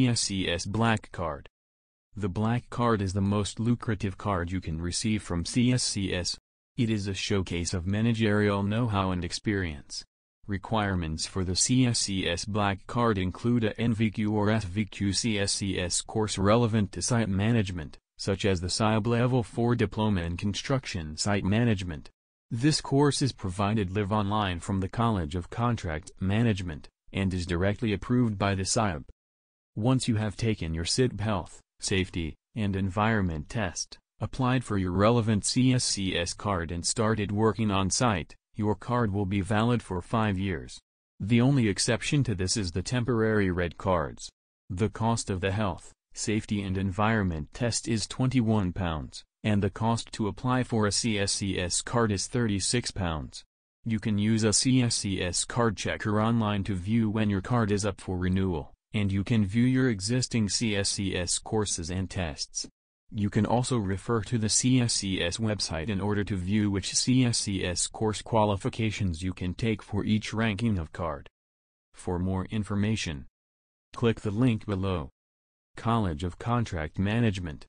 ESCS Black Card. The Black Card is the most lucrative card you can receive from CSCS. It is a showcase of managerial know-how and experience. Requirements for the CSCS Black Card include a NVQ or SVQ CSCS course relevant to site management, such as the SIAB Level 4 Diploma in Construction Site Management. This course is provided live online from the College of Contract Management, and is directly approved by the SIAB. Once you have taken your Sitb health, safety, and environment test, applied for your relevant CSCS card and started working on site, your card will be valid for 5 years. The only exception to this is the temporary red cards. The cost of the health, safety and environment test is £21, and the cost to apply for a CSCS card is £36. You can use a CSCS card checker online to view when your card is up for renewal and you can view your existing CSCS courses and tests. You can also refer to the CSCS website in order to view which CSCS course qualifications you can take for each ranking of card. For more information, click the link below. College of Contract Management